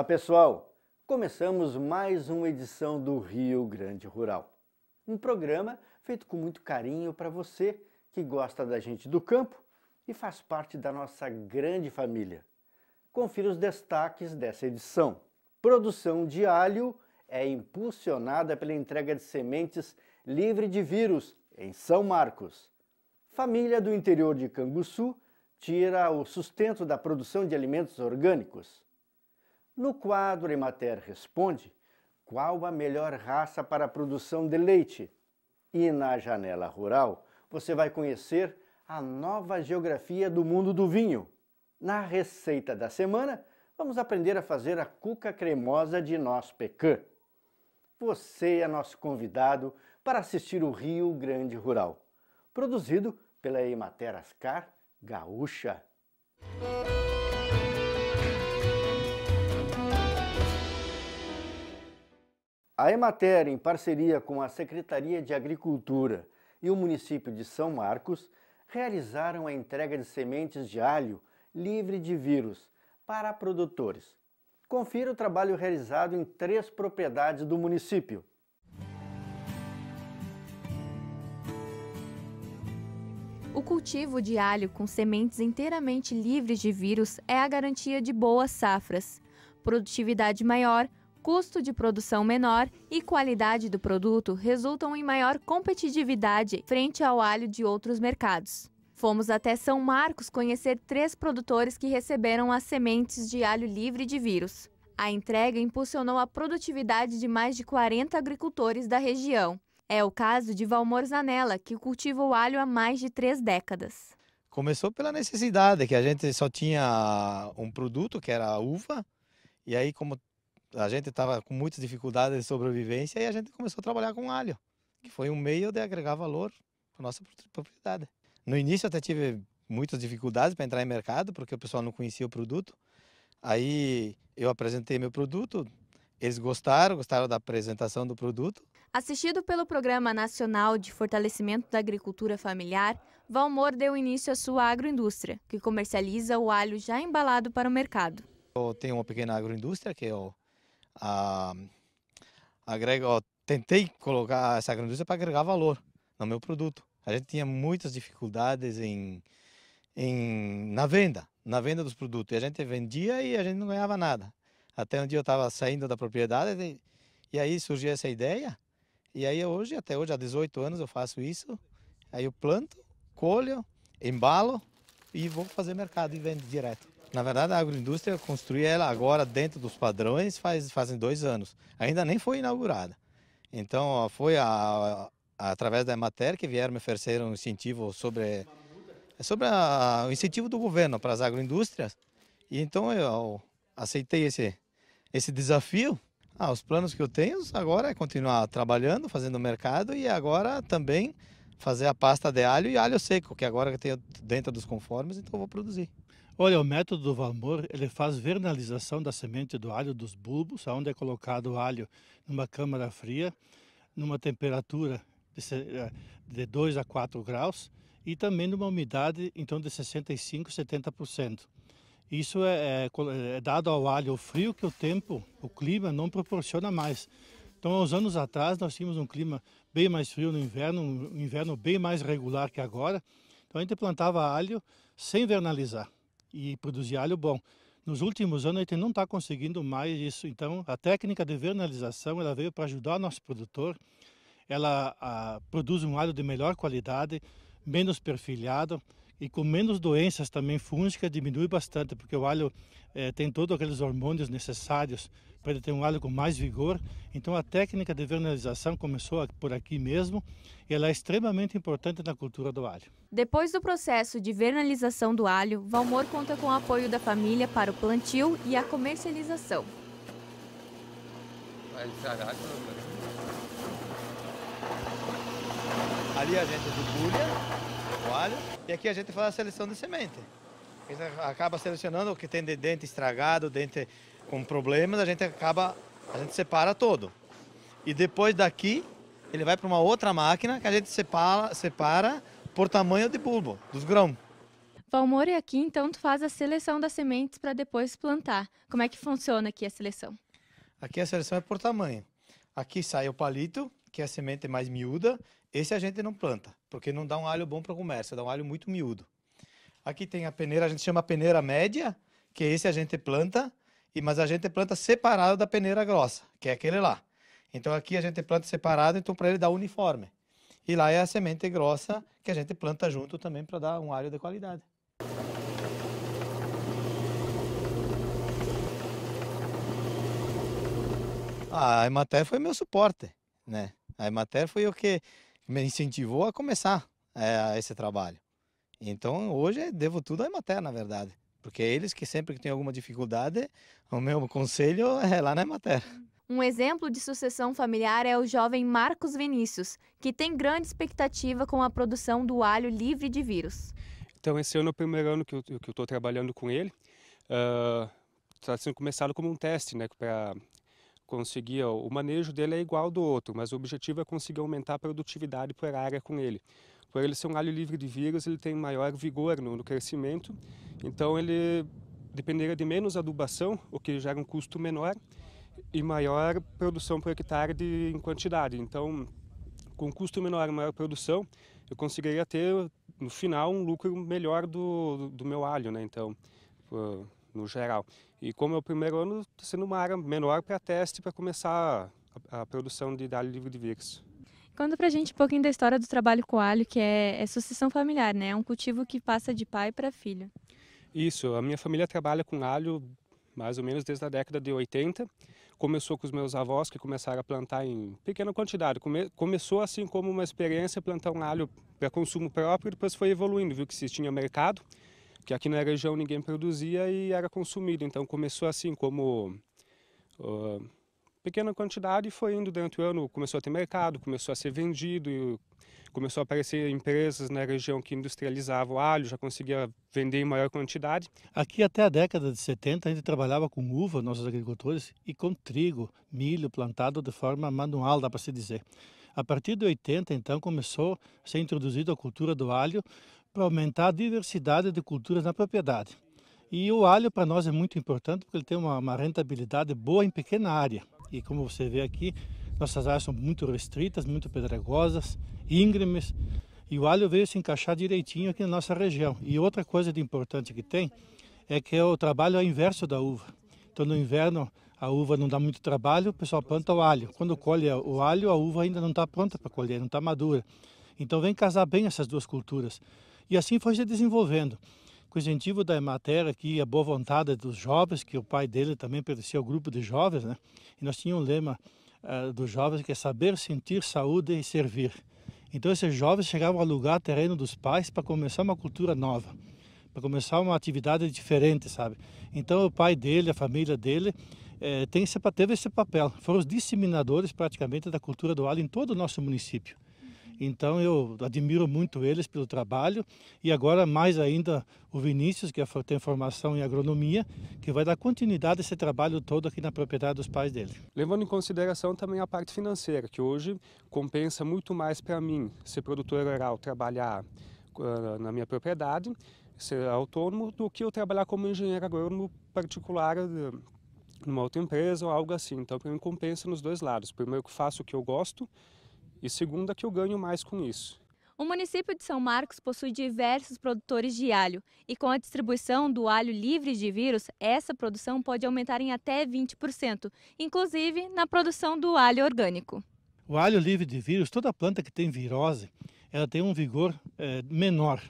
Olá pessoal, começamos mais uma edição do Rio Grande Rural, um programa feito com muito carinho para você que gosta da gente do campo e faz parte da nossa grande família. Confira os destaques dessa edição. Produção de alho é impulsionada pela entrega de sementes livre de vírus em São Marcos. Família do interior de Canguçu tira o sustento da produção de alimentos orgânicos. No quadro Emater Responde, qual a melhor raça para a produção de leite? E na Janela Rural, você vai conhecer a nova geografia do mundo do vinho. Na receita da semana, vamos aprender a fazer a cuca cremosa de noz pecan. Você é nosso convidado para assistir o Rio Grande Rural, produzido pela Emater Ascar Gaúcha. A Emater, em parceria com a Secretaria de Agricultura e o município de São Marcos, realizaram a entrega de sementes de alho livre de vírus para produtores. Confira o trabalho realizado em três propriedades do município. O cultivo de alho com sementes inteiramente livres de vírus é a garantia de boas safras, produtividade maior, custo de produção menor e qualidade do produto resultam em maior competitividade frente ao alho de outros mercados. Fomos até São Marcos conhecer três produtores que receberam as sementes de alho livre de vírus. A entrega impulsionou a produtividade de mais de 40 agricultores da região. É o caso de Valmor Zanella, que cultiva o alho há mais de três décadas. Começou pela necessidade, que a gente só tinha um produto, que era a uva, e aí como a gente estava com muitas dificuldades de sobrevivência e a gente começou a trabalhar com alho, que foi um meio de agregar valor para nossa propriedade. No início até tive muitas dificuldades para entrar em mercado, porque o pessoal não conhecia o produto. Aí eu apresentei meu produto, eles gostaram, gostaram da apresentação do produto. Assistido pelo Programa Nacional de Fortalecimento da Agricultura Familiar, Valmor deu início à sua agroindústria, que comercializa o alho já embalado para o mercado. Eu tenho uma pequena agroindústria, que é o ah, a, tentei colocar essa grandeza para agregar valor no meu produto. A gente tinha muitas dificuldades em, em, na venda, na venda dos produtos. E a gente vendia e a gente não ganhava nada. Até um dia eu estava saindo da propriedade e, e aí surgiu essa ideia. E aí hoje, até hoje, há 18 anos eu faço isso. Aí eu planto, colho, embalo e vou fazer mercado e vendo direto. Na verdade, a agroindústria construir ela agora dentro dos padrões faz fazem dois anos. Ainda nem foi inaugurada. Então, foi a, a, através da Emater que vieram me oferecer um incentivo sobre, sobre a, o incentivo do governo para as agroindústrias. E então eu aceitei esse, esse desafio. Ah, os planos que eu tenho agora é continuar trabalhando, fazendo mercado e agora também fazer a pasta de alho e alho seco, que agora tem dentro dos conformes, então vou produzir. Olha, o método do Valmor, ele faz vernalização da semente do alho dos bulbos, onde é colocado o alho numa câmara fria, numa temperatura de 2 eh, a 4 graus e também numa umidade em torno de 65, 70%. Isso é, é, é dado ao alho frio que o tempo, o clima não proporciona mais. Então, há uns anos atrás, nós tínhamos um clima bem mais frio no inverno, um inverno bem mais regular que agora. Então, a gente plantava alho sem vernalizar e produzia alho bom. Nos últimos anos, a gente não está conseguindo mais isso. Então, a técnica de vernalização ela veio para ajudar o nosso produtor. Ela a, produz um alho de melhor qualidade, menos perfilhado e com menos doenças também fúngicas diminui bastante, porque o alho eh, tem todos aqueles hormônios necessários para ter um alho com mais vigor. Então a técnica de vernalização começou por aqui mesmo e ela é extremamente importante na cultura do alho. Depois do processo de vernalização do alho, Valmor conta com o apoio da família para o plantio e a comercialização. Né? Ali a gente debulha o alho e aqui a gente faz a seleção de semente. acaba selecionando o que tem de dente estragado, dente com problemas, a gente acaba, a gente separa todo. E depois daqui, ele vai para uma outra máquina que a gente separa, separa por tamanho de bulbo, dos grãos. Valmor, e aqui então tu faz a seleção das sementes para depois plantar. Como é que funciona aqui a seleção? Aqui a seleção é por tamanho. Aqui sai o palito, que é a semente mais miúda. Esse a gente não planta, porque não dá um alho bom para o comércio, dá um alho muito miúdo. Aqui tem a peneira, a gente chama peneira média, que esse a gente planta e, mas a gente planta separado da peneira grossa, que é aquele lá. Então aqui a gente planta separado, então para ele dar uniforme. E lá é a semente grossa que a gente planta junto também para dar um alho de qualidade. A Emater foi meu suporte, né? A Emater foi o que me incentivou a começar é, esse trabalho. Então hoje devo tudo à Emater, na verdade. Porque eles que sempre que têm alguma dificuldade, o meu conselho é lá na matéria. Um exemplo de sucessão familiar é o jovem Marcos Vinícius, que tem grande expectativa com a produção do alho livre de vírus. Então, esse ano é o primeiro ano que eu estou trabalhando com ele. Está ah, uh, sendo começado como um teste, né? Para conseguir. Ó, o manejo dele é igual ao do outro, mas o objetivo é conseguir aumentar a produtividade por área com ele. Por ele ser um alho livre de vírus, ele tem maior vigor no, no crescimento, então ele dependeria de menos adubação, o que gera um custo menor e maior produção por hectare de, em quantidade. Então, com custo menor e maior produção, eu conseguiria ter, no final, um lucro melhor do, do meu alho, né? Então, no geral. E como é o primeiro ano, está sendo uma área menor para teste, para começar a, a produção de alho livre de vírus. Conta pra gente um pouquinho da história do trabalho com alho, que é, é sucessão familiar, né? É um cultivo que passa de pai para filho. Isso, a minha família trabalha com alho mais ou menos desde a década de 80. Começou com os meus avós, que começaram a plantar em pequena quantidade. Come começou assim como uma experiência plantar um alho para consumo próprio, depois foi evoluindo, viu que se tinha mercado, que aqui na região ninguém produzia e era consumido. Então começou assim como uh, pequena quantidade e foi indo dentro do ano, começou a ter mercado, começou a ser vendido, começou a aparecer empresas na região que industrializavam alho, já conseguia vender em maior quantidade. Aqui até a década de 70 a gente trabalhava com uva, nossos agricultores, e com trigo, milho plantado de forma manual, dá para se dizer. A partir de 80, então, começou a ser introduzida a cultura do alho para aumentar a diversidade de culturas na propriedade. E o alho para nós é muito importante porque ele tem uma, uma rentabilidade boa em pequena área. E como você vê aqui, nossas áreas são muito restritas, muito pedregosas, íngremes. E o alho veio se encaixar direitinho aqui na nossa região. E outra coisa de importante que tem é que é o trabalho é inverso da uva. Então no inverno a uva não dá muito trabalho, o pessoal planta o alho. Quando colhe o alho, a uva ainda não está pronta para colher, não está madura. Então vem casar bem essas duas culturas. E assim foi se desenvolvendo com o incentivo da Emater aqui, a boa vontade dos jovens, que o pai dele também pertencia ao grupo de jovens, né? E nós tínhamos um lema uh, dos jovens que é saber, sentir, saúde e servir. Então esses jovens chegavam a alugar terreno dos pais para começar uma cultura nova, para começar uma atividade diferente, sabe? Então o pai dele, a família dele, eh, tem esse, teve esse papel. Foram os disseminadores praticamente da cultura do alho em todo o nosso município. Então eu admiro muito eles pelo trabalho e agora mais ainda o Vinícius, que é tem formação em agronomia, que vai dar continuidade a esse trabalho todo aqui na propriedade dos pais dele. Levando em consideração também a parte financeira, que hoje compensa muito mais para mim ser produtor rural, trabalhar ah, na minha propriedade, ser autônomo, do que eu trabalhar como engenheiro agrônomo particular ah, numa outra empresa ou algo assim. Então, para mim, compensa nos dois lados. Primeiro, que faço o que eu gosto e segunda que eu ganho mais com isso. O município de São Marcos possui diversos produtores de alho e com a distribuição do alho livre de vírus, essa produção pode aumentar em até 20%, inclusive na produção do alho orgânico. O alho livre de vírus, toda planta que tem virose, ela tem um vigor é, menor.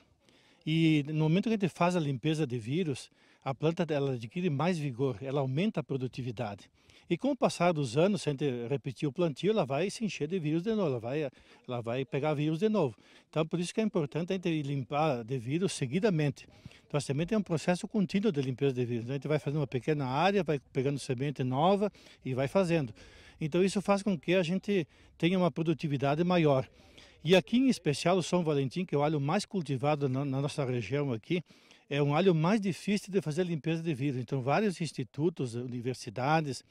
E no momento que a gente faz a limpeza de vírus, a planta ela adquire mais vigor, ela aumenta a produtividade. E com o passar dos anos, se a gente repetir o plantio, ela vai se encher de vírus de novo, ela vai, ela vai pegar vírus de novo. Então, por isso que é importante a gente limpar de vírus seguidamente. Então, a semente é um processo contínuo de limpeza de vírus. Né? a gente vai fazendo uma pequena área, vai pegando semente nova e vai fazendo. Então, isso faz com que a gente tenha uma produtividade maior. E aqui em especial o São Valentim, que é o alho mais cultivado na, na, nossa região aqui, é um alho mais difícil de fazer limpeza de vidro. Então vários institutos, universidades,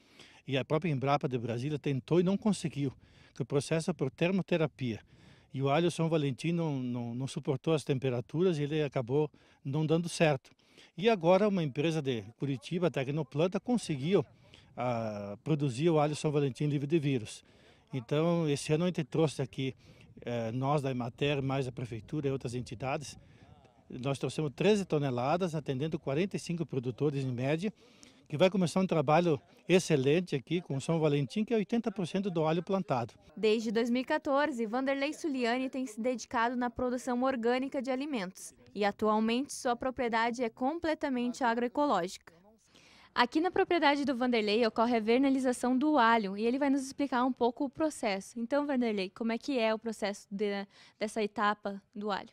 e a própria Embrapa de Brasília tentou e não conseguiu, que o processo é por termoterapia. E o alho São Valentim não, não, não suportou as temperaturas e ele acabou não dando certo. E agora uma empresa de Curitiba, a Tecnoplanta, conseguiu ah, produzir o alho São Valentim livre de vírus. Então, esse ano a gente trouxe aqui, eh, nós da Emater, mais a Prefeitura e outras entidades, nós trouxemos 13 toneladas, atendendo 45 produtores em média, que vai começar um trabalho excelente aqui com São Valentim, que é 80% do óleo plantado. Desde 2014, Vanderlei Suliani tem se dedicado na produção orgânica de alimentos e atualmente sua propriedade é completamente agroecológica. Aqui na propriedade do Vanderlei ocorre a vernalização do alho e ele vai nos explicar um pouco o processo. Então, Vanderlei, como é que é o processo de, dessa etapa do alho?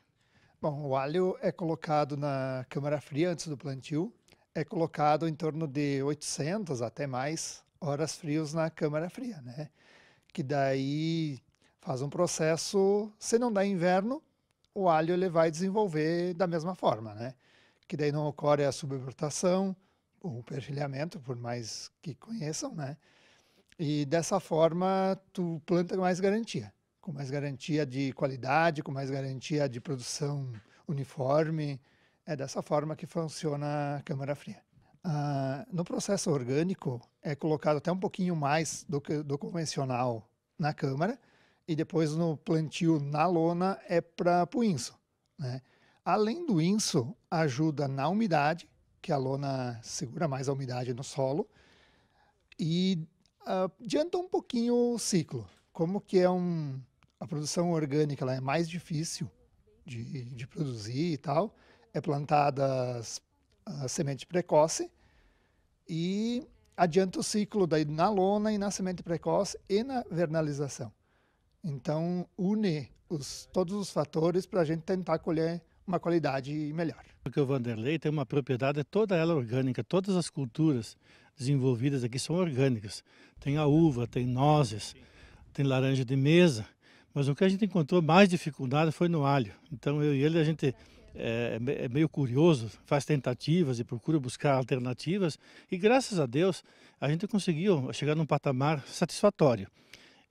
Bom, o alho é colocado na câmara fria antes do plantio, é colocado em torno de 800 até mais horas frios na câmara fria, né? Que daí faz um processo, se não dá inverno, o alho ele vai desenvolver da mesma forma, né? Que daí não ocorre a subrotação, o perfilhamento, por mais que conheçam, né? E dessa forma tu planta com mais garantia, com mais garantia de qualidade, com mais garantia de produção uniforme, é dessa forma que funciona a câmara fria. Ah, no processo orgânico, é colocado até um pouquinho mais do, do convencional na câmara, e depois no plantio na lona é para o inso. Né? Além do inso, ajuda na umidade, que a lona segura mais a umidade no solo, e uh, adianta um pouquinho o ciclo. Como que é um, a produção orgânica ela é mais difícil de, de produzir e tal, é plantadas a semente precoce e adianta o ciclo daí na lona e na semente precoce e na vernalização. Então, une os, todos os fatores para a gente tentar colher uma qualidade melhor. Porque o Vanderlei tem uma propriedade toda ela é orgânica, todas as culturas desenvolvidas aqui são orgânicas. Tem a uva, tem nozes, tem laranja de mesa, mas o que a gente encontrou mais dificuldade foi no alho. Então eu e ele a gente é, é, é meio curioso, faz tentativas e procura buscar alternativas e graças a Deus a gente conseguiu chegar num patamar satisfatório.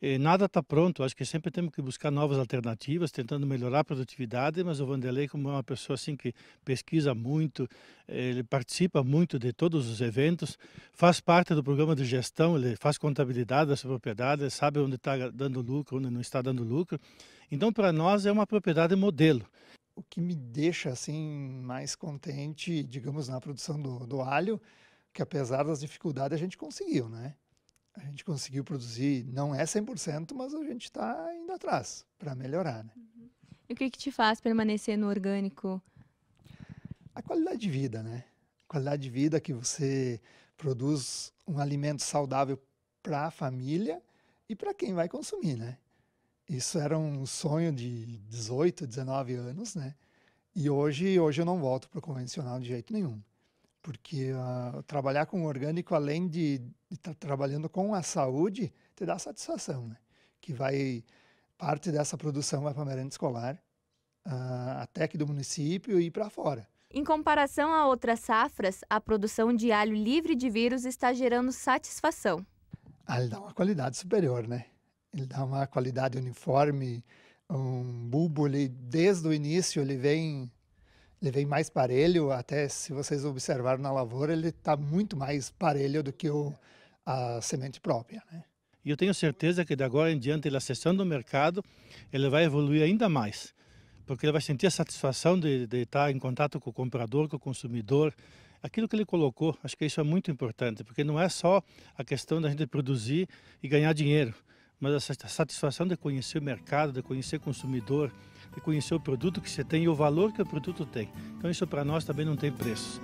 E nada está pronto, acho que sempre temos que buscar novas alternativas, tentando melhorar a produtividade, mas o Vanderlei, como é uma pessoa assim que pesquisa muito, ele participa muito de todos os eventos, faz parte do programa de gestão, ele faz contabilidade da sua propriedade, sabe onde está dando lucro, onde não está dando lucro. Então, para nós, é uma propriedade modelo o que me deixa assim mais contente, digamos, na produção do, do alho, que apesar das dificuldades a gente conseguiu, né? A gente conseguiu produzir, não é 100%, mas a gente está indo atrás para melhorar, né? Uhum. E o que, que te faz permanecer no orgânico? A qualidade de vida, né? A qualidade de vida que você produz um alimento saudável para a família e para quem vai consumir, né? Isso era um sonho de 18, 19 anos, né? E hoje, hoje eu não volto para o convencional de jeito nenhum. Porque uh, trabalhar com orgânico, além de estar tá trabalhando com a saúde, te dá satisfação, né? Que vai, parte dessa produção vai para a merenda escolar, uh, a TEC do município e para fora. Em comparação a outras safras, a produção de alho livre de vírus está gerando satisfação. Ah, dá uma qualidade superior, né? ele dá uma qualidade uniforme, um bulbo, ele, desde o início ele vem, ele vem mais parelho, até se vocês observaram na lavoura, ele está muito mais parelho do que o, a semente própria, né? E eu tenho certeza que de agora em diante, ele acessando o mercado, ele vai evoluir ainda mais, porque ele vai sentir a satisfação de, de estar em contato com o comprador, com o consumidor, aquilo que ele colocou, acho que isso é muito importante, porque não é só a questão da gente produzir e ganhar dinheiro mas a satisfação de conhecer o mercado, de conhecer o consumidor, de conhecer o produto que você tem e o valor que o produto tem. Então isso para nós também não tem preço.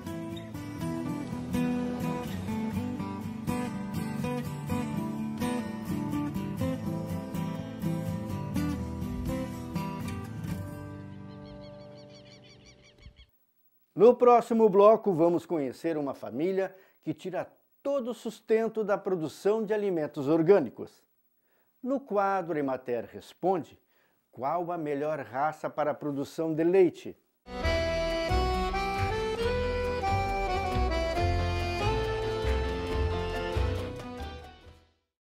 No próximo bloco, vamos conhecer uma família que tira todo o sustento da produção de alimentos orgânicos. No quadro Emater Responde, qual a melhor raça para a produção de leite?